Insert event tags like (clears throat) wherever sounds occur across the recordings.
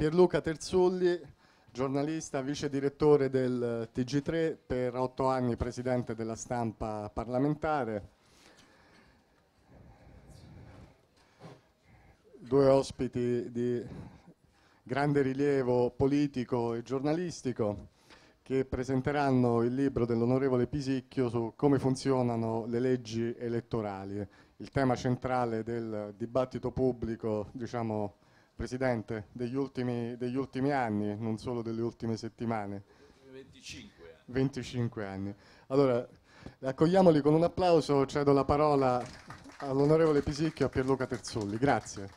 Pierluca Terzulli, giornalista, vice direttore del eh, TG3, per otto anni presidente della stampa parlamentare. Due ospiti di grande rilievo politico e giornalistico che presenteranno il libro dell'onorevole Pisicchio su come funzionano le leggi elettorali, il tema centrale del dibattito pubblico, diciamo, Presidente, degli ultimi, degli ultimi anni, non solo delle ultime settimane. 25 anni. 25 anni. Allora, accogliamoli con un applauso, cedo la parola all'onorevole Pisicchio e a Pierluca Terzulli. Grazie.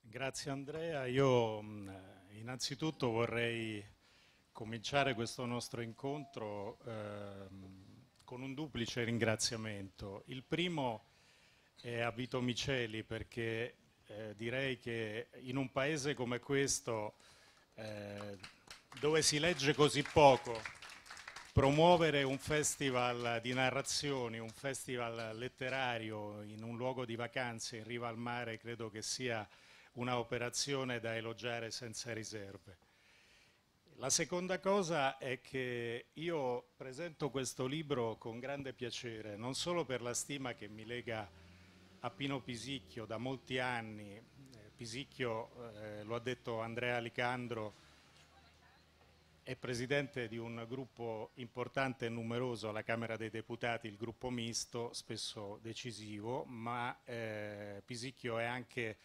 Grazie Andrea, io innanzitutto vorrei cominciare questo nostro incontro ehm, con un duplice ringraziamento. Il primo è a Vito Miceli perché eh, direi che in un paese come questo, eh, dove si legge così poco, promuovere un festival di narrazioni, un festival letterario in un luogo di vacanze in riva al mare, credo che sia un'operazione da elogiare senza riserve. La seconda cosa è che io presento questo libro con grande piacere, non solo per la stima che mi lega a Pino Pisicchio da molti anni, eh, Pisicchio, eh, lo ha detto Andrea Alicandro, è presidente di un gruppo importante e numeroso alla Camera dei Deputati, il gruppo misto, spesso decisivo, ma eh, Pisicchio è anche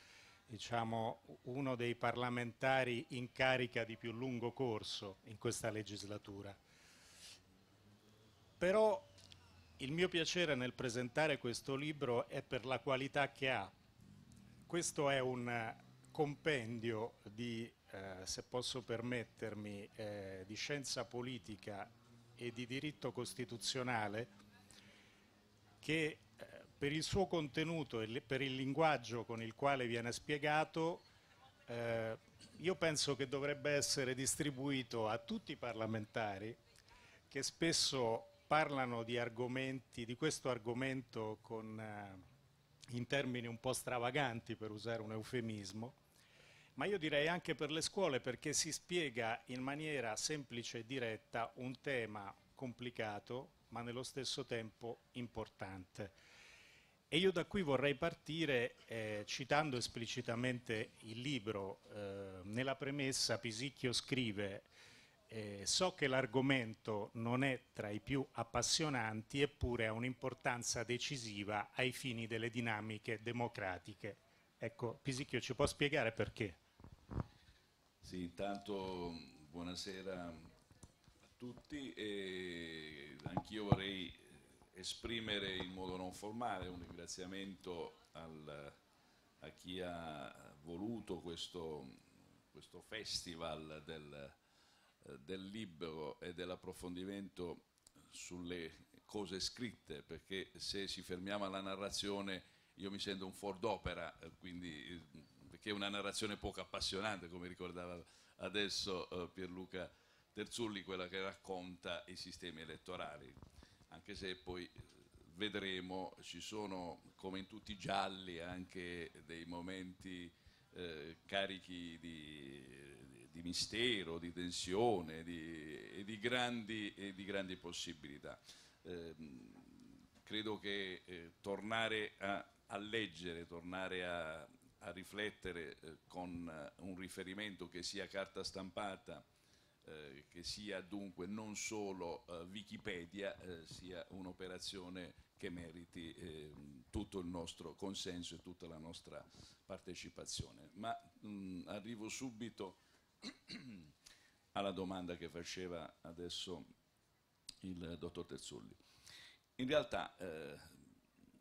diciamo, uno dei parlamentari in carica di più lungo corso in questa legislatura. Però il mio piacere nel presentare questo libro è per la qualità che ha. Questo è un eh, compendio di, eh, se posso permettermi, eh, di scienza politica e di diritto costituzionale che eh, per il suo contenuto e per il linguaggio con il quale viene spiegato eh, io penso che dovrebbe essere distribuito a tutti i parlamentari che spesso parlano di, argomenti, di questo argomento con, eh, in termini un po' stravaganti, per usare un eufemismo, ma io direi anche per le scuole perché si spiega in maniera semplice e diretta un tema complicato, ma nello stesso tempo importante. E io da qui vorrei partire eh, citando esplicitamente il libro. Eh, nella premessa Pisicchio scrive eh, so che l'argomento non è tra i più appassionanti, eppure ha un'importanza decisiva ai fini delle dinamiche democratiche. Ecco, Pisicchio ci può spiegare perché? Sì, intanto buonasera a tutti e anch'io vorrei esprimere in modo non formale un ringraziamento al, a chi ha voluto questo, questo festival del eh, del libro e dell'approfondimento sulle cose scritte, perché se ci fermiamo alla narrazione io mi sento un fuor d'opera, eh, quindi, eh, perché è una narrazione poco appassionante, come ricordava adesso Pierluca Terzulli, quella che racconta i sistemi elettorali, anche se poi vedremo, ci sono come in tutti i gialli anche dei momenti eh, carichi di di mistero, di tensione di, e, di grandi, e, di grandi, possibilità. Eh, credo che eh, tornare a, a, leggere, tornare a, a riflettere eh, con eh, un riferimento che sia carta stampata, eh, che sia dunque non solo eh, Wikipedia, sia un'operazione che meriti eh, tutto il nostro consenso e tutta la nostra partecipazione. Ma mh, arrivo subito (clears throat) alla domanda che faceva adesso il dottor Terzulli. In realtà eh,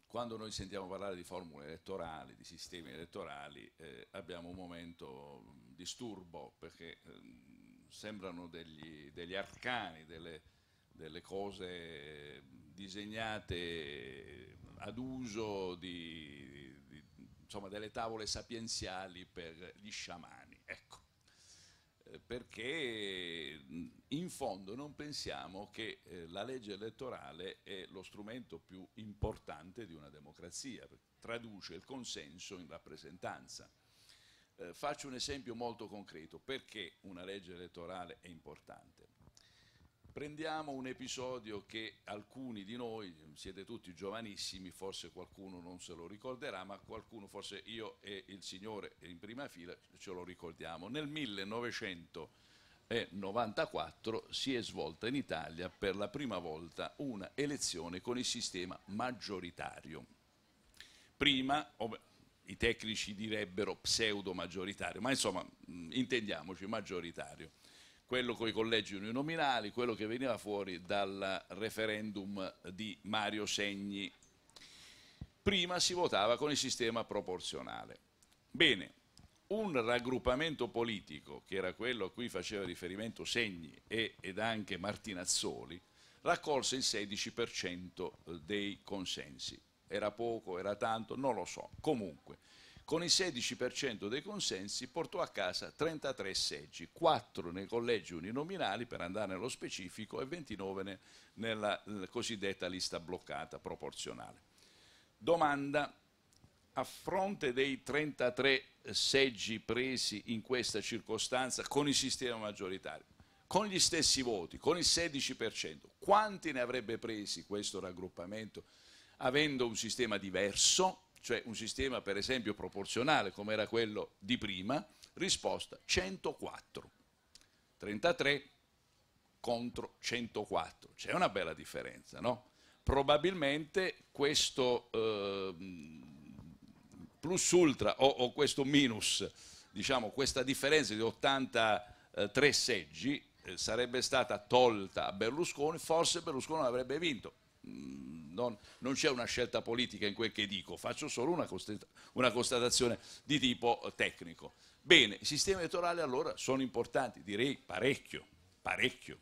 quando noi sentiamo parlare di formule elettorali, di sistemi elettorali, eh, abbiamo un momento di mm, disturbo perché eh, sembrano degli, degli arcani, delle, delle, cose disegnate ad uso di, di, insomma, delle tavole sapienziali per gli sciamani perché in fondo non pensiamo che eh, la legge elettorale è lo strumento più importante di una democrazia, traduce il consenso in rappresentanza. Eh, faccio un esempio molto concreto, perché una legge elettorale è importante? Prendiamo un episodio che alcuni di noi, siete tutti giovanissimi, forse qualcuno non se lo ricorderà, ma qualcuno, forse io e il Signore in prima fila, ce lo ricordiamo. Nel 1994 si è svolta in Italia per la prima volta una elezione con il sistema maggioritario. Prima, i tecnici direbbero pseudo maggioritario, ma insomma intendiamoci maggioritario quello con i collegi uninominali, quello che veniva fuori dal referendum di Mario Segni. Prima si votava con il sistema proporzionale. Bene, un raggruppamento politico, che era quello a cui faceva riferimento Segni e, ed anche Martinazzoli, raccolse il 16% dei consensi. Era poco, era tanto, non lo so. Comunque, con il 16% dei consensi portò a casa 33 seggi, 4 nei collegi uninominali per andare nello specifico e 29 nella cosiddetta lista bloccata proporzionale. Domanda, a fronte dei 33 seggi presi in questa circostanza con il sistema maggioritario, con gli stessi voti, con il 16%, quanti ne avrebbe presi questo raggruppamento avendo un sistema diverso? cioè un sistema per esempio proporzionale come era quello di prima, risposta 104. 33 contro 104. C'è una bella differenza, no? Probabilmente questo eh, plus ultra o, o, questo minus, diciamo questa differenza di 83 seggi eh, sarebbe stata tolta a Berlusconi, forse Berlusconi avrebbe vinto. Mm, non, non c'è una scelta politica in quel che dico, faccio solo una, constata, una constatazione di tipo eh, tecnico. Bene, i sistemi elettorali allora sono importanti, direi parecchio, parecchio.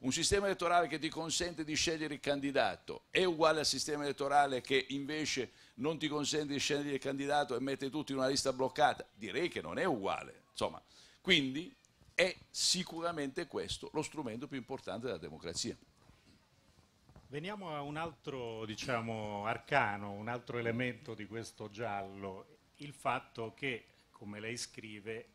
Un sistema elettorale che ti consente di scegliere il candidato è uguale al sistema elettorale che invece non ti consente di scegliere il candidato e mette tutti in una lista bloccata? Direi che non è uguale. Insomma, quindi è sicuramente questo lo strumento più importante della democrazia. Veniamo a un altro diciamo, arcano, un altro elemento di questo giallo, il fatto che, come lei scrive,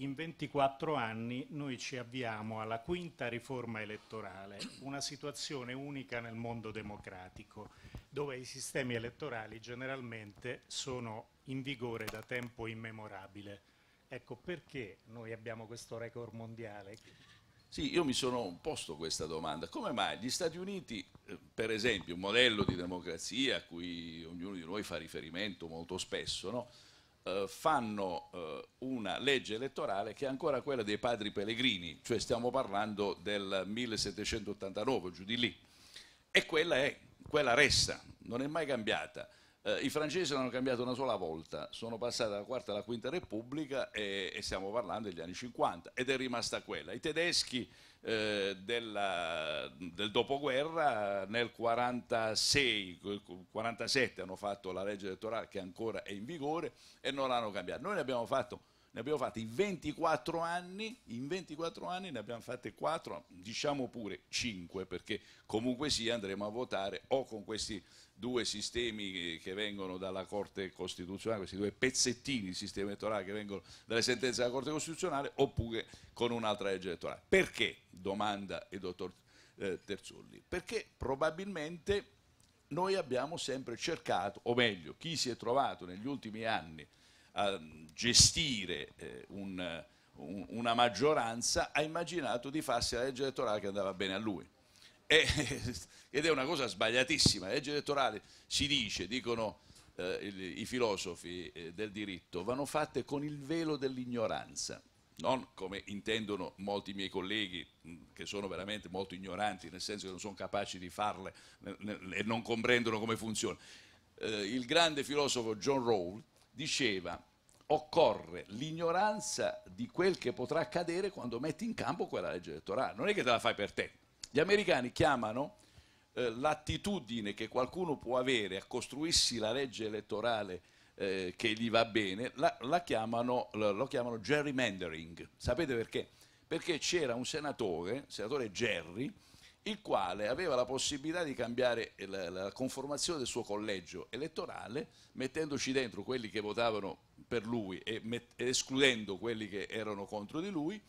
in 24 anni noi ci avviamo alla quinta riforma elettorale, una situazione unica nel mondo democratico, dove i sistemi elettorali generalmente sono in vigore da tempo immemorabile. Ecco perché noi abbiamo questo record mondiale? Sì, io mi sono posto questa domanda. Come mai gli Stati Uniti, eh, per esempio, un modello di democrazia a cui ognuno di noi fa riferimento molto spesso, no? eh, fanno eh, una legge elettorale che è ancora quella dei padri pellegrini, cioè stiamo parlando del 1789, giù di lì. E quella è, quella resta, non è mai cambiata. Eh, I francesi non hanno cambiato una sola volta, sono passati dalla quarta alla quinta repubblica e, e, stiamo parlando degli anni 50 ed è rimasta quella. I tedeschi eh, della, del dopoguerra nel 46, 47 hanno fatto la legge elettorale che ancora è in vigore e non l'hanno cambiata. Noi ne abbiamo fatto ne abbiamo fatti 24 anni, in 24 anni ne abbiamo fatte 4, diciamo pure 5, perché comunque sì andremo a votare o con questi due sistemi che vengono dalla Corte Costituzionale, questi due pezzettini di sistema elettorale che vengono dalle sentenze della Corte Costituzionale oppure con un'altra legge elettorale. Perché? Domanda il dottor eh, Terzulli. Perché probabilmente noi abbiamo sempre cercato, o meglio, chi si è trovato negli ultimi anni a gestire eh, un, un, una maggioranza ha immaginato di farsi la legge elettorale che andava bene a lui eh, (laughs) ed è una cosa sbagliatissima. La legge elettorale si dice, dicono eh, i filosofi eh, del diritto, vanno fatte con il velo dell'ignoranza, non come intendono molti miei colleghi mm, che sono veramente molto ignoranti, nel senso che non sono capaci di farle e non comprendono come funziona. Eh, il grande filosofo John Rawls diceva occorre l'ignoranza di quel che potrà accadere quando metti in campo quella legge elettorale, non è che te la fai per te, gli americani chiamano eh, l'attitudine che qualcuno può avere a costruirsi la legge elettorale eh, che gli va bene, la, la chiamano, lo, lo chiamano gerrymandering. Sapete perché? Perché c'era un senatore, il senatore Gerry, il quale aveva la possibilità di cambiare la, la, conformazione del suo collegio elettorale mettendoci dentro quelli che votavano per lui e met, escludendo quelli che erano contro di lui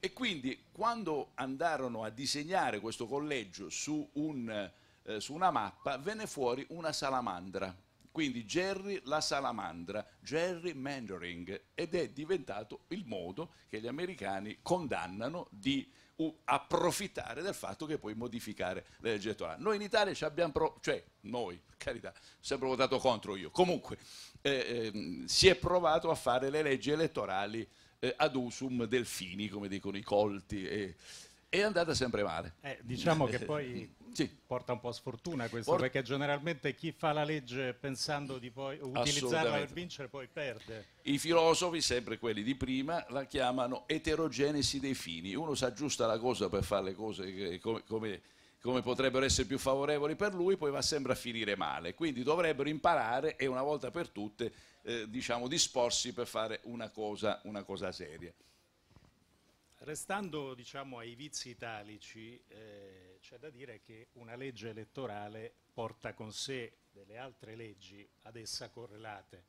e quindi quando andarono a disegnare questo collegio su, un, eh, su una mappa, venne fuori una salamandra. Quindi Jerry la salamandra, Jerry Mandaring, ed è diventato il modo che gli americani condannano di approfittare del fatto che puoi modificare le leggi elettorali. Noi in Italia ci abbiamo, pro- cioè noi, carità, ho sempre votato contro io, comunque eh, eh, si è provato a fare le leggi elettorali eh, ad usum delfini, come dicono i colti. E, è andata sempre male. Eh, diciamo che (laughs) poi sì. porta un po' sfortuna questo, Port- perché generalmente chi fa la legge pensando di poi utilizzarla per vincere poi perde. I filosofi, sempre quelli di prima, la chiamano eterogenesi dei fini. Uno si aggiusta la cosa per fare le cose come, come, come potrebbero essere più favorevoli per lui, poi va sempre a finire male. Quindi dovrebbero imparare e una volta per tutte eh, diciamo, disporsi per fare una cosa, una cosa seria. Restando diciamo, ai vizi italici, eh, c'è da dire che una legge elettorale porta con sé delle altre leggi ad essa correlate,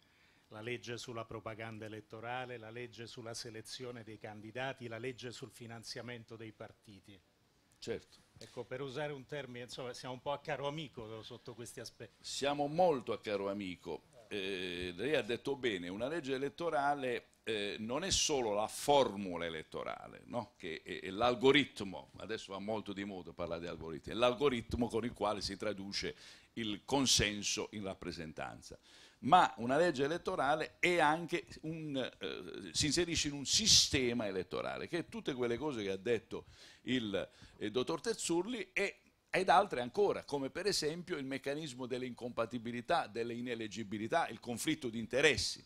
la legge sulla propaganda elettorale, la legge sulla selezione dei candidati, la legge sul finanziamento dei partiti. Certo. Ecco, per usare un termine, insomma, siamo un po' a caro amico sotto questi aspetti. Siamo molto a caro amico eh, lei ha detto bene, una legge elettorale eh, non è solo la formula elettorale, no? che è, è l'algoritmo, adesso va molto di moda parlare di algoritmi, è l'algoritmo con il quale si traduce il consenso in rappresentanza, ma una legge elettorale è anche un, eh, si inserisce in un sistema elettorale, che è tutte quelle cose che ha detto il, il eh, dottor Terzulli e ed altre ancora, come per esempio il meccanismo delle incompatibilità, delle ineleggibilità, il conflitto di interessi.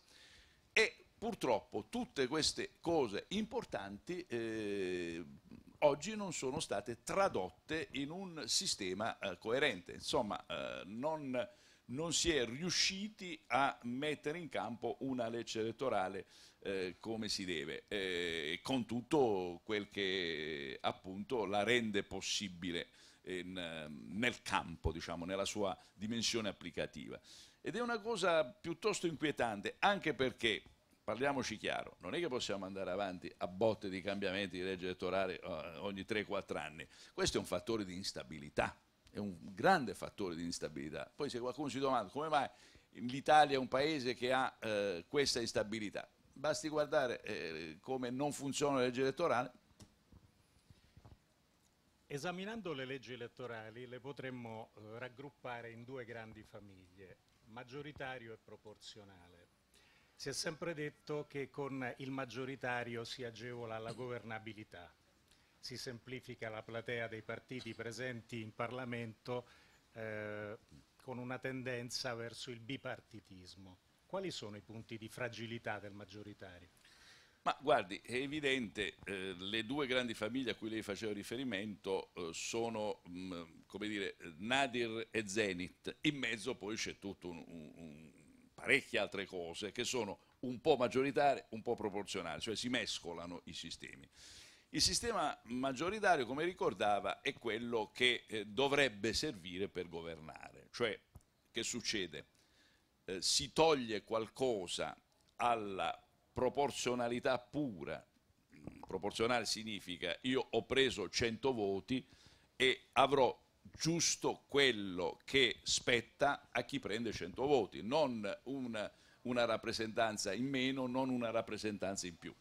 E purtroppo tutte queste cose importanti eh, oggi non sono state tradotte in un sistema eh, coerente, insomma eh, non, non, si è riusciti a mettere in campo una legge elettorale eh, come si deve, eh, con tutto quel che appunto la rende possibile in, ehm, nel campo, diciamo, nella sua dimensione applicativa. Ed è una cosa piuttosto inquietante, anche perché, parliamoci chiaro, non è che possiamo andare avanti a botte di cambiamenti di legge elettorale eh, ogni 3-4 anni. Questo è un fattore di instabilità, è un grande fattore di instabilità. Poi se qualcuno si domanda come mai l'Italia è un paese che ha eh, questa instabilità, basti guardare eh, come non funziona la legge elettorale Esaminando le leggi elettorali le potremmo eh, raggruppare in due grandi famiglie, maggioritario e proporzionale. Si è sempre detto che con il maggioritario si agevola la governabilità, si semplifica la platea dei partiti presenti in Parlamento eh, con una tendenza verso il bipartitismo. Quali sono i punti di fragilità del maggioritario? Ma guardi, è evidente, eh, le due grandi famiglie a cui lei faceva riferimento eh, sono, mh, mm, come dire, Nadir e Zenit, in mezzo poi c'è tutto un, un, un, parecchie altre cose che sono un po' maggioritarie, un po' proporzionali, cioè si mescolano i sistemi. Il sistema maggioritario, come ricordava, è quello che eh, dovrebbe servire per governare, cioè che succede? Eh, si toglie qualcosa alla proporzionalità pura. Proporzionale significa io ho preso 100 voti e avrò giusto quello che spetta a chi prende 100 voti, non una, una rappresentanza in meno, non una rappresentanza in più.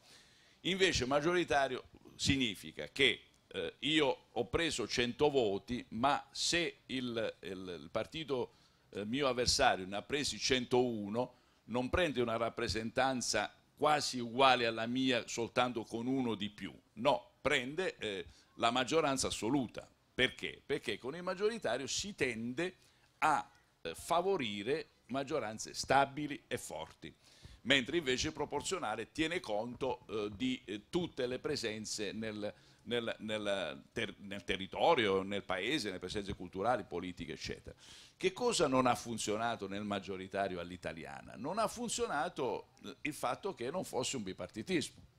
Invece maggioritario significa che eh, io ho preso 100 voti, ma se il, il, il partito eh, mio avversario ne ha presi 101, non prende una rappresentanza quasi uguale alla mia soltanto con uno di più, no, prende eh, la maggioranza assoluta. Perché? Perché con il maggioritario si tende a eh, favorire maggioranze stabili e forti, mentre invece il proporzionale tiene conto eh, di eh, tutte le presenze nel nel, nel, ter, nel, territorio, nel paese, nelle presenze culturali, politiche, eccetera. Che cosa non ha funzionato nel maggioritario all'italiana? Non ha funzionato il fatto che non fosse un bipartitismo.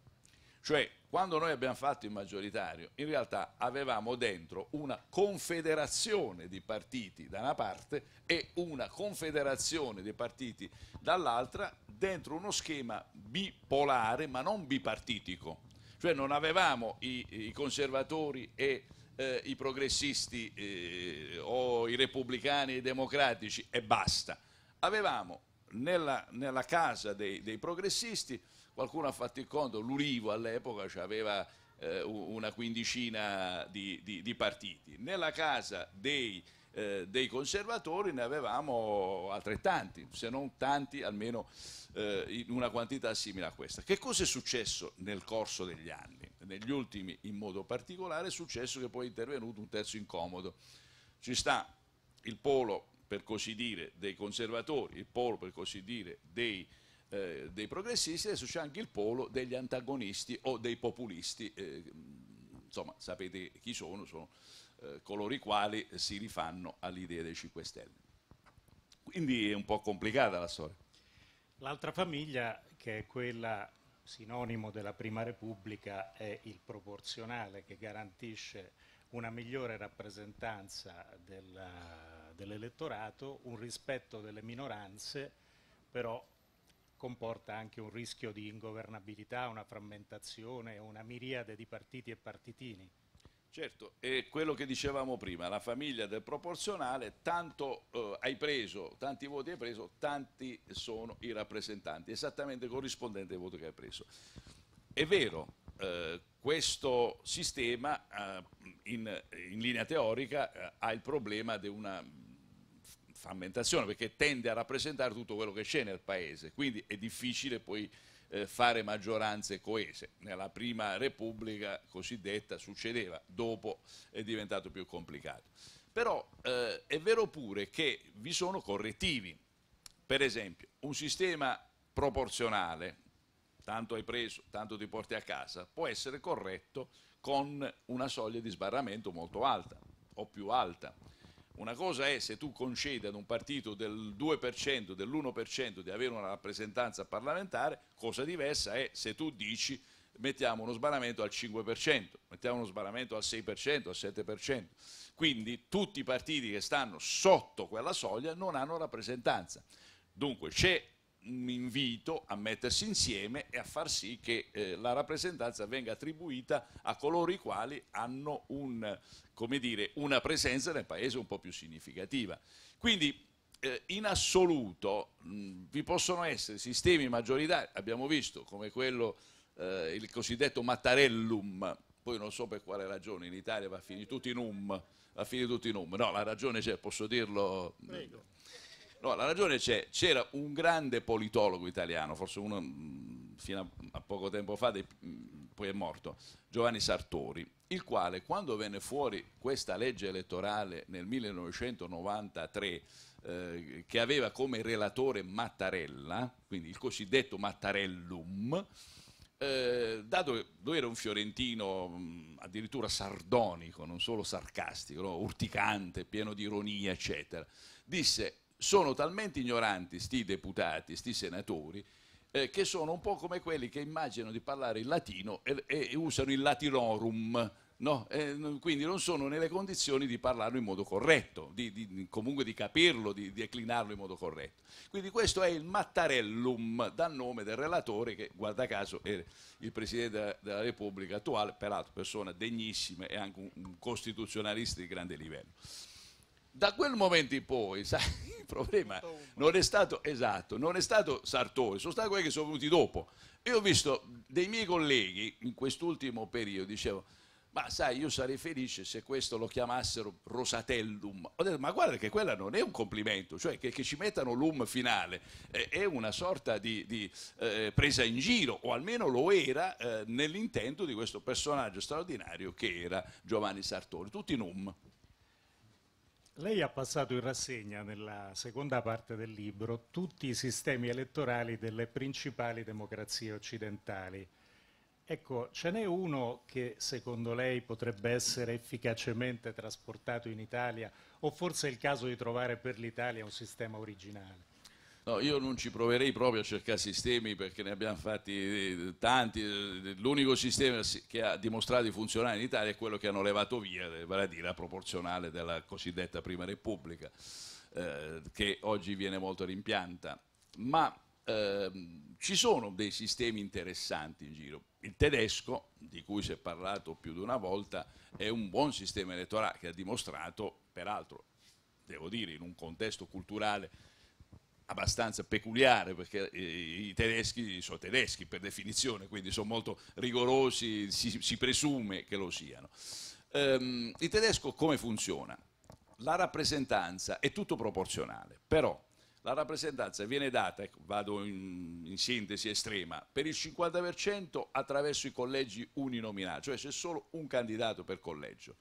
Cioè, quando noi abbiamo fatto il maggioritario, in realtà avevamo dentro una confederazione di partiti da una parte e una confederazione di partiti dall'altra dentro uno schema bipolare ma non bipartitico cioè non avevamo i, i conservatori e eh, i progressisti eh, o i repubblicani e i democratici e basta. Avevamo nella, nella casa dei, dei, progressisti, qualcuno ha fatto il conto, l'Urivo all'epoca aveva eh, una quindicina di, di, di partiti, nella casa dei eh, dei conservatori ne avevamo altrettanti, se non tanti, almeno eh, in una quantità simile a questa. Che cosa è successo nel corso degli anni? Negli ultimi in modo particolare è successo che poi è intervenuto un terzo incomodo. Ci sta il polo, per così dire, dei conservatori, il polo, per così dire, dei eh, dei progressisti, adesso c'è anche il polo degli antagonisti o dei populisti, eh, insomma sapete chi sono, sono eh, coloro i quali si rifanno all'idea dei 5 Stelle. Quindi è un po' complicata la storia. L'altra famiglia, che è quella sinonimo della Prima Repubblica, è il proporzionale che garantisce una migliore rappresentanza della, dell'elettorato, un rispetto delle minoranze, però comporta anche un rischio di ingovernabilità, una frammentazione, una miriade di partiti e partitini. Certo, e quello che dicevamo prima, la famiglia del proporzionale, tanto eh, hai preso, tanti voti hai preso, tanti sono i rappresentanti, esattamente corrispondente ai voti che hai preso. È vero, eh, questo sistema eh, in, in, linea teorica eh, ha il problema di una frammentazione perché tende a rappresentare tutto quello che c'è nel paese, quindi è difficile poi eh, fare maggioranze coese. Nella prima Repubblica cosiddetta succedeva, dopo è diventato più complicato. Però eh, è vero pure che vi sono correttivi. Per esempio, un sistema proporzionale, tanto hai preso, tanto ti porti a casa, può essere corretto con una soglia di sbarramento molto alta o più alta. Una cosa è se tu concedi ad un partito del 2%, dell'1% di avere una rappresentanza parlamentare, cosa diversa è se tu dici mettiamo uno sbaramento al 5%, mettiamo uno sbaramento al 6%, al 7%. Quindi tutti i partiti che stanno sotto quella soglia non hanno rappresentanza. Dunque c'è un invito a mettersi insieme e a far sì che eh, la rappresentanza venga attribuita a coloro i quali hanno un, dire, una presenza nel Paese un po' più significativa. Quindi eh, in assoluto mh, vi possono essere sistemi maggioritari, abbiamo visto come quello, eh, il cosiddetto Mattarellum, poi non so per quale ragione in Italia va a finire tutto in um, va a finire tutto in um, no la ragione c'è, posso dirlo... Prego No, la ragione c'è, c'era un grande politologo italiano, forse uno mm, fino a, poco tempo fa, dei, mm, poi è morto, Giovanni Sartori, il quale quando venne fuori questa legge elettorale nel 1993, eh, che aveva come relatore Mattarella, quindi il cosiddetto Mattarellum, eh, dato che lui era un fiorentino mh, mm, addirittura sardonico, non solo sarcastico, no? urticante, pieno di ironia, eccetera, disse sono talmente ignoranti sti deputati, sti senatori, eh, che sono un po' come quelli che immaginano di parlare il latino e, e usano il latinorum, no? eh, quindi non sono nelle condizioni di parlarlo in modo corretto, di, di, comunque di capirlo, di, di declinarlo in modo corretto. Quindi questo è il mattarellum dal nome del relatore che guarda caso è il Presidente della Repubblica attuale, peraltro persona degnissima e anche un, un costituzionalista di grande livello. Da quel momento in poi, (laughs) sai, il problema non è stato, esatto, non è stato Sartori, sono stati quelli che sono venuti dopo. Io ho visto dei miei colleghi in quest'ultimo periodo, dicevo, ma sai, io sarei felice se questo lo chiamassero Rosatellum. Ho detto, ma guarda che quella non è un complimento, cioè che, che ci mettano l'um finale, eh, è una sorta di, di eh, presa in giro, o almeno lo era eh, nell'intento di questo personaggio straordinario che era Giovanni Sartori, tutti in um. Lei ha passato in rassegna nella seconda parte del libro tutti i sistemi elettorali delle principali democrazie occidentali. Ecco, ce n'è uno che secondo lei potrebbe essere efficacemente trasportato in Italia o forse è il caso di trovare per l'Italia un sistema originale? No, io non ci proverei proprio a cercare sistemi perché ne abbiamo fatti eh, tanti. L'unico sistema che ha dimostrato di funzionare in Italia è quello che hanno levato via, eh, vale a dire la proporzionale della cosiddetta Prima Repubblica, eh, che oggi viene molto rimpianta. Ma ehm, ci sono dei sistemi interessanti in giro. Il tedesco, di cui si è parlato più di una volta, è un buon sistema elettorale che ha dimostrato, peraltro, devo dire, in un contesto culturale abbastanza peculiare perché i tedeschi sono tedeschi per definizione, quindi sono molto rigorosi, si, si presume che lo siano. Ehm, il tedesco come funziona? La rappresentanza è tutto proporzionale, però la rappresentanza viene data, ecco, vado in, in, sintesi estrema, per il 50% attraverso i collegi uninominali, cioè c'è solo un candidato per collegio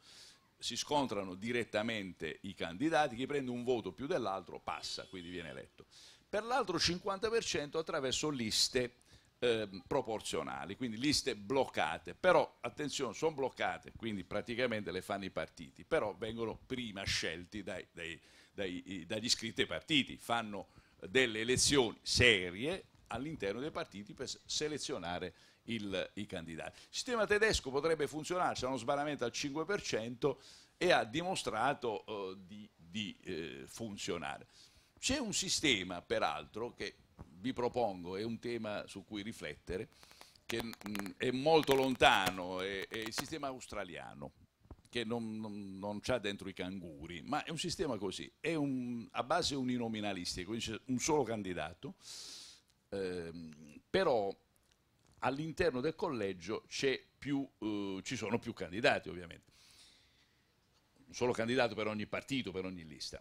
si scontrano direttamente i candidati, chi prende un voto più dell'altro passa, quindi viene eletto. Per l'altro 50% attraverso liste eh, proporzionali, quindi liste bloccate, però attenzione, sono bloccate, quindi praticamente le fanno i partiti, però vengono prima scelti dai, dai, dai, dagli iscritti ai partiti, fanno delle elezioni serie all'interno dei partiti per selezionare il, i candidati. Il sistema tedesco potrebbe funzionare, c'è uno sbarramento al 5% e ha dimostrato eh, di, di eh, funzionare. C'è un sistema, peraltro, che vi propongo, è un tema su cui riflettere, che mh, mm, è molto lontano, è, è, il sistema australiano, che non, non, non c'ha dentro i canguri, ma è un sistema così, è un, a base uninominalistica, quindi c'è un solo candidato, ehm, però all'interno del collegio più, eh, ci sono più candidati ovviamente, un solo candidato per ogni partito, per ogni lista.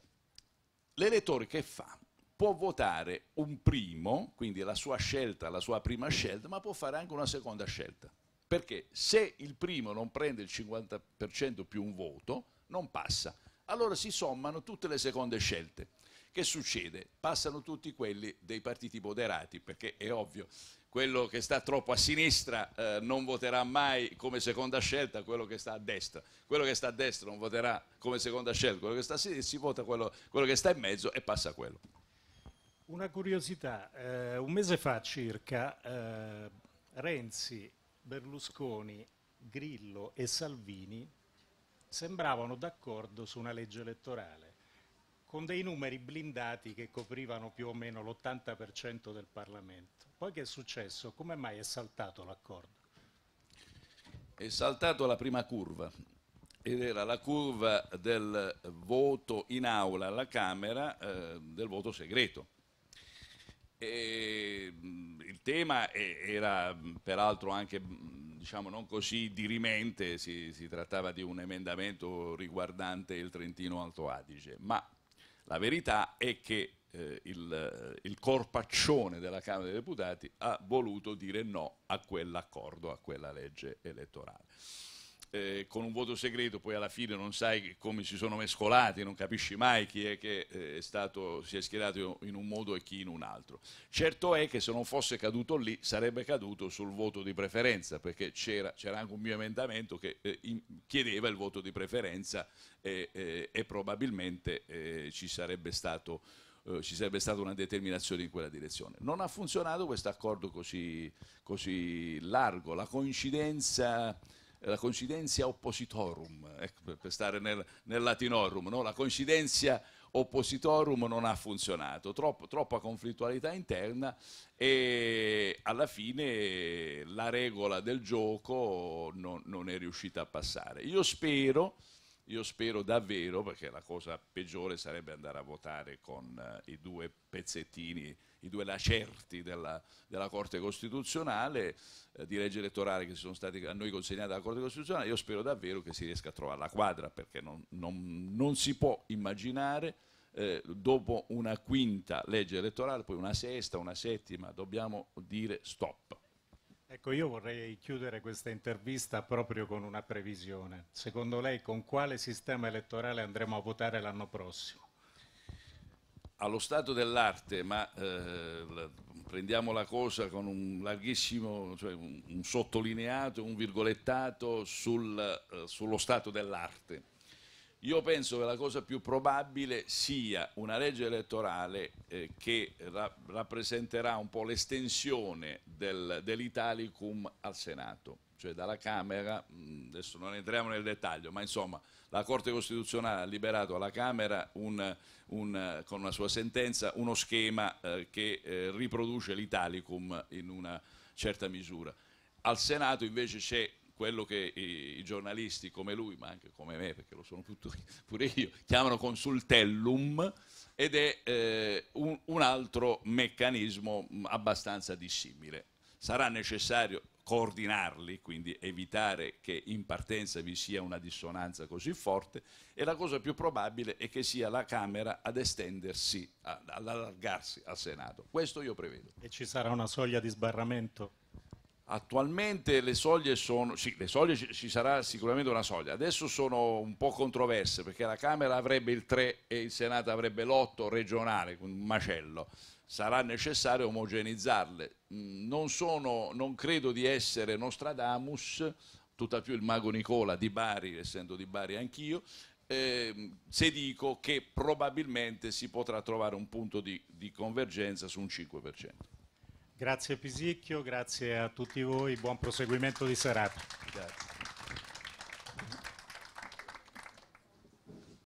L'elettore che fa? Può votare un primo, quindi la sua scelta, la sua prima scelta, ma può fare anche una seconda scelta. Perché se il primo non prende il 50% più un voto, non passa. Allora si sommano tutte le seconde scelte. Che succede? Passano tutti quelli dei partiti moderati, perché è ovvio, quello che sta troppo a sinistra eh, non voterà mai come seconda scelta quello che sta a destra, quello che sta a destra non voterà come seconda scelta quello che sta a sinistra, si vota quello, quello che sta in mezzo e passa quello. Una curiosità, eh, un mese fa circa eh, Renzi, Berlusconi, Grillo e Salvini sembravano d'accordo su una legge elettorale con dei numeri blindati che coprivano più o meno l'80% del Parlamento. Poi che è successo? Come mai è saltato l'accordo? È saltato la prima curva ed era la curva del voto in aula alla Camera eh, del voto segreto. E, mm, il tema era mm, peraltro anche mm, diciamo, non così dirimente, si, si trattava di un emendamento riguardante il Trentino Alto Adige, ma la verità è che eh, il, eh, il, corpaccione della Camera dei Deputati ha voluto dire no a quell'accordo, a quella legge elettorale eh, con un voto segreto, poi alla fine non sai come si sono mescolati, non capisci mai chi è che eh, è stato, si è schierato in un modo e chi in un altro. Certo è che se non fosse caduto lì sarebbe caduto sul voto di preferenza, perché c'era, c'era anche un mio emendamento che eh, in, chiedeva il voto di preferenza e, e, e probabilmente eh, ci, sarebbe stato, eh, ci sarebbe stata una determinazione in quella direzione. Non ha funzionato questo accordo così, così largo, la coincidenza la coincidenza oppositorum, ecco, per stare nel, nel latinorum, no? la coincidenza oppositorum non ha funzionato, troppo, troppa conflittualità interna e alla fine la regola del gioco non, non è riuscita a passare. Io spero, io spero davvero, perché la cosa peggiore sarebbe andare a votare con eh, i due pezzettini i due lacerti della, della Corte Costituzionale, eh, di legge elettorale che si sono stati a noi consegnate dalla Corte Costituzionale, io spero davvero che si riesca a trovare la quadra perché non, non, non si può immaginare eh, dopo una quinta legge elettorale, poi una sesta, una settima, dobbiamo dire stop. Ecco, io vorrei chiudere questa intervista proprio con una previsione. Secondo lei con quale sistema elettorale andremo a votare l'anno prossimo? allo stato dell'arte, ma eh, prendiamo la cosa con un larghissimo, cioè un, un sottolineato, un virgolettato sul, eh, sullo stato dell'arte. Io penso che la cosa più probabile sia una legge elettorale eh, che ra rappresenterà un po' l'estensione del, dell'Italicum al Senato, cioè dalla Camera, mm, adesso non entriamo nel dettaglio, ma insomma la Corte Costituzionale ha liberato alla Camera un, un, con una sua sentenza uno schema eh, che eh, riproduce l'Italicum in una certa misura. Al Senato invece c'è quello che i, i, giornalisti come lui, ma anche come me, perché lo sono tutto, (laughs) pure io, chiamano consultellum ed è eh, un, un altro meccanismo mm, abbastanza dissimile. Sarà necessario coordinarli, quindi evitare che in partenza vi sia una dissonanza così forte e la cosa più probabile è che sia la Camera ad estendersi, ad allargarsi al Senato. Questo io prevedo. E ci sarà una soglia di sbarramento? Attualmente le soglie sono, sì, le soglie ci, ci sarà sicuramente una soglia, adesso sono un po' controverse perché la Camera avrebbe il 3 e il Senato avrebbe l'8 regionale, un macello, sarà necessario omogeneizzarle. Mm, non, sono, non credo di essere Nostradamus, tutta più il mago Nicola di Bari, essendo di Bari anch'io, eh, se dico che probabilmente si potrà trovare un punto di, di convergenza su un 5%. Grazie Pisicchio, grazie a tutti voi, buon proseguimento di serata. Grazie.